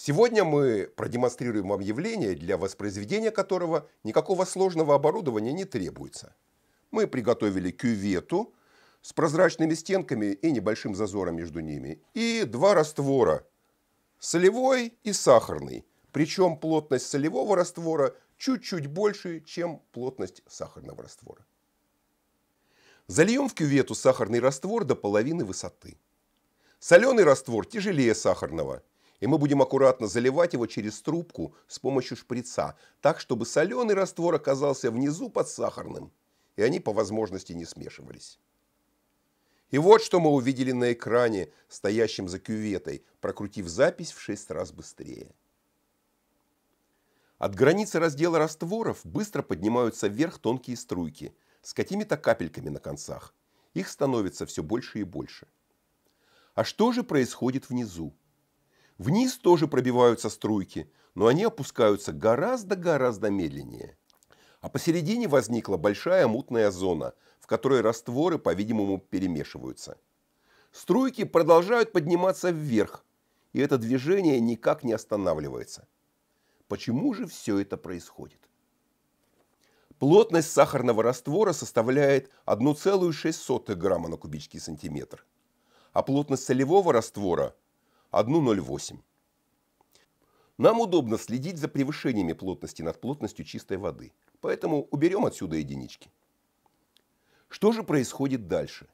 Сегодня мы продемонстрируем вам явление, для воспроизведения которого никакого сложного оборудования не требуется. Мы приготовили кювету с прозрачными стенками и небольшим зазором между ними, и два раствора – солевой и сахарный. Причем плотность солевого раствора чуть-чуть больше, чем плотность сахарного раствора. Зальем в кювету сахарный раствор до половины высоты. Соленый раствор тяжелее сахарного – и мы будем аккуратно заливать его через трубку с помощью шприца, так, чтобы соленый раствор оказался внизу под сахарным, и они по возможности не смешивались. И вот что мы увидели на экране, стоящем за кюветой, прокрутив запись в шесть раз быстрее. От границы раздела растворов быстро поднимаются вверх тонкие струйки с какими-то капельками на концах. Их становится все больше и больше. А что же происходит внизу? Вниз тоже пробиваются струйки, но они опускаются гораздо-гораздо медленнее. А посередине возникла большая мутная зона, в которой растворы, по-видимому, перемешиваются. Струйки продолжают подниматься вверх, и это движение никак не останавливается. Почему же все это происходит? Плотность сахарного раствора составляет 1,06 грамма на кубический сантиметр, а плотность солевого раствора – 1,08. Нам удобно следить за превышениями плотности над плотностью чистой воды, поэтому уберем отсюда единички. Что же происходит дальше?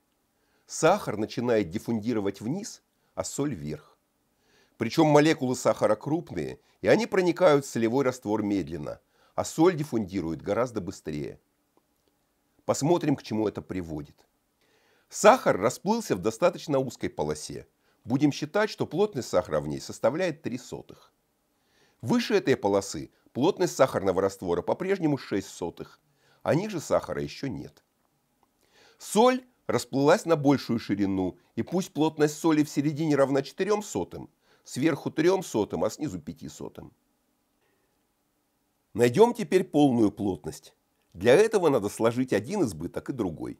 Сахар начинает диффундировать вниз, а соль вверх. Причем молекулы сахара крупные, и они проникают в солевой раствор медленно, а соль диффундирует гораздо быстрее. Посмотрим, к чему это приводит. Сахар расплылся в достаточно узкой полосе – Будем считать, что плотность сахара в ней составляет 3 сотых. Выше этой полосы плотность сахарного раствора по-прежнему 6 сотых, а ниже сахара еще нет. Соль расплылась на большую ширину, и пусть плотность соли в середине равна 4 сотым, сверху 3 сотым, а снизу 5 сотым. Найдем теперь полную плотность. Для этого надо сложить один избыток и другой.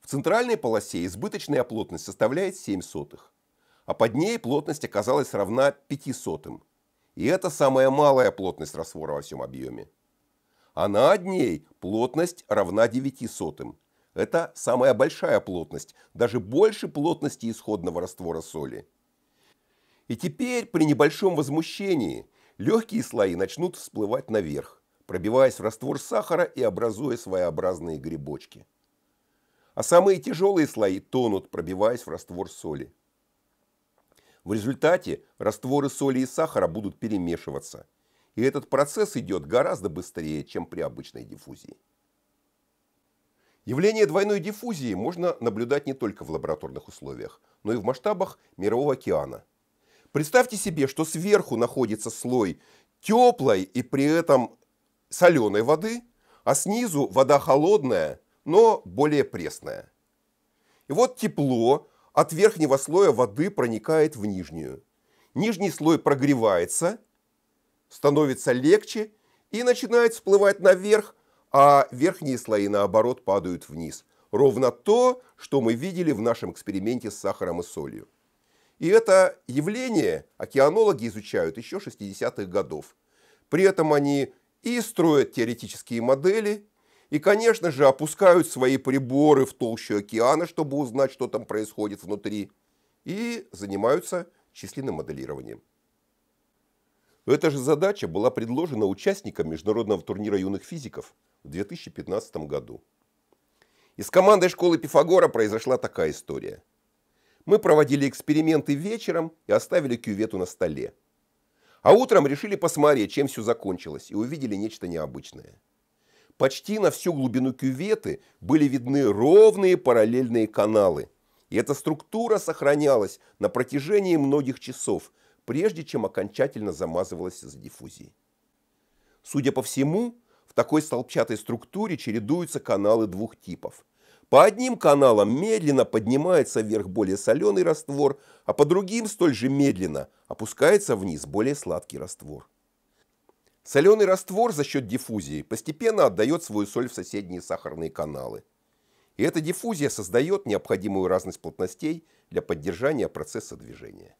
В центральной полосе избыточная плотность составляет 7 сотых а под ней плотность оказалась равна 500. И это самая малая плотность раствора во всем объеме. А над ней плотность равна 900. Это самая большая плотность, даже больше плотности исходного раствора соли. И теперь при небольшом возмущении легкие слои начнут всплывать наверх, пробиваясь в раствор сахара и образуя своеобразные грибочки. А самые тяжелые слои тонут, пробиваясь в раствор соли. В результате растворы соли и сахара будут перемешиваться. И этот процесс идет гораздо быстрее, чем при обычной диффузии. Явление двойной диффузии можно наблюдать не только в лабораторных условиях, но и в масштабах Мирового океана. Представьте себе, что сверху находится слой теплой и при этом соленой воды, а снизу вода холодная, но более пресная. И вот тепло от верхнего слоя воды проникает в нижнюю. Нижний слой прогревается, становится легче и начинает всплывать наверх, а верхние слои, наоборот, падают вниз. Ровно то, что мы видели в нашем эксперименте с сахаром и солью. И это явление океанологи изучают еще 60-х годов. При этом они и строят теоретические модели, и, конечно же, опускают свои приборы в толщу океана, чтобы узнать, что там происходит внутри, и занимаются численным моделированием. Эта же задача была предложена участникам Международного турнира юных физиков в 2015 году. Из командой школы Пифагора произошла такая история. Мы проводили эксперименты вечером и оставили кювету на столе. А утром решили посмотреть, чем все закончилось, и увидели нечто необычное. Почти на всю глубину кюветы были видны ровные параллельные каналы. И эта структура сохранялась на протяжении многих часов, прежде чем окончательно замазывалась за диффузией. Судя по всему, в такой столбчатой структуре чередуются каналы двух типов. По одним каналам медленно поднимается вверх более соленый раствор, а по другим столь же медленно опускается вниз более сладкий раствор. Соленый раствор за счет диффузии постепенно отдает свою соль в соседние сахарные каналы. И эта диффузия создает необходимую разность плотностей для поддержания процесса движения.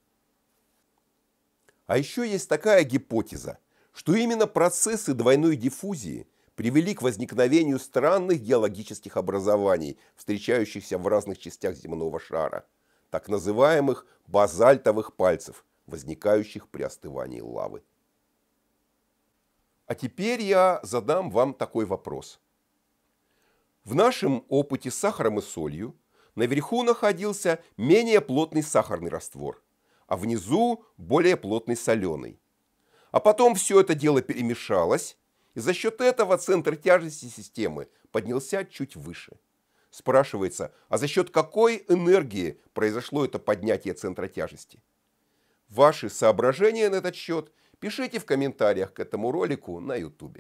А еще есть такая гипотеза, что именно процессы двойной диффузии привели к возникновению странных геологических образований, встречающихся в разных частях земного шара, так называемых базальтовых пальцев, возникающих при остывании лавы. А теперь я задам вам такой вопрос. В нашем опыте с сахаром и солью наверху находился менее плотный сахарный раствор, а внизу более плотный соленый. А потом все это дело перемешалось, и за счет этого центр тяжести системы поднялся чуть выше. Спрашивается, а за счет какой энергии произошло это поднятие центра тяжести? Ваши соображения на этот счет – Пишите в комментариях к этому ролику на YouTube.